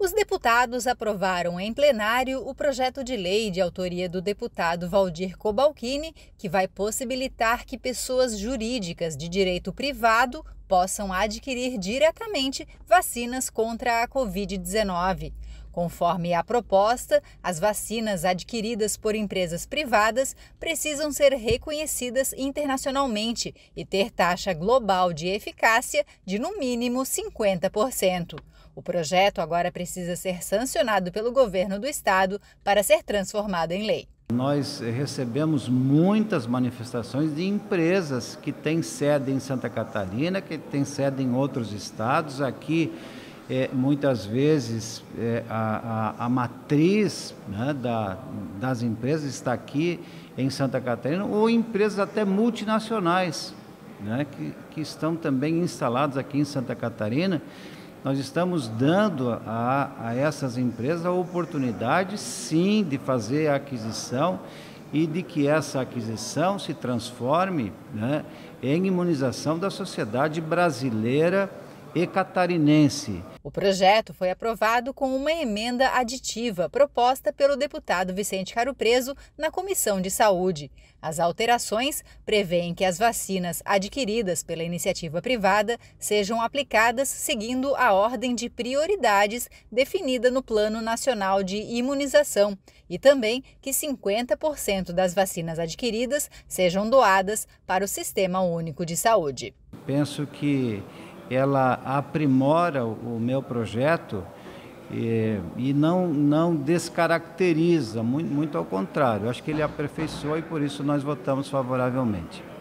Os deputados aprovaram em plenário o projeto de lei de autoria do deputado Valdir Cobalcini, que vai possibilitar que pessoas jurídicas de direito privado possam adquirir diretamente vacinas contra a Covid-19. Conforme a proposta, as vacinas adquiridas por empresas privadas precisam ser reconhecidas internacionalmente e ter taxa global de eficácia de no mínimo 50%. O projeto agora precisa ser sancionado pelo governo do estado para ser transformado em lei. Nós recebemos muitas manifestações de empresas que têm sede em Santa Catarina, que têm sede em outros estados aqui é, muitas vezes é, a, a, a, matriz né, da, das empresas está aqui em Santa Catarina, ou empresas até multinacionais, né, que, que estão também instaladas aqui em Santa Catarina. Nós estamos dando a, a essas empresas a oportunidade, sim, de fazer a aquisição e de que essa aquisição se transforme né, em imunização da sociedade brasileira e catarinense. O projeto foi aprovado com uma emenda aditiva proposta pelo deputado Vicente Caro Preso na Comissão de Saúde. As alterações prevêem que as vacinas adquiridas pela iniciativa privada sejam aplicadas seguindo a ordem de prioridades definida no Plano Nacional de Imunização e também que 50% das vacinas adquiridas sejam doadas para o Sistema Único de Saúde. Penso que ela aprimora o, meu projeto e, e, não, não descaracteriza, muito, muito ao contrário. Acho que ele aperfeiçoa e por isso nós votamos favoravelmente.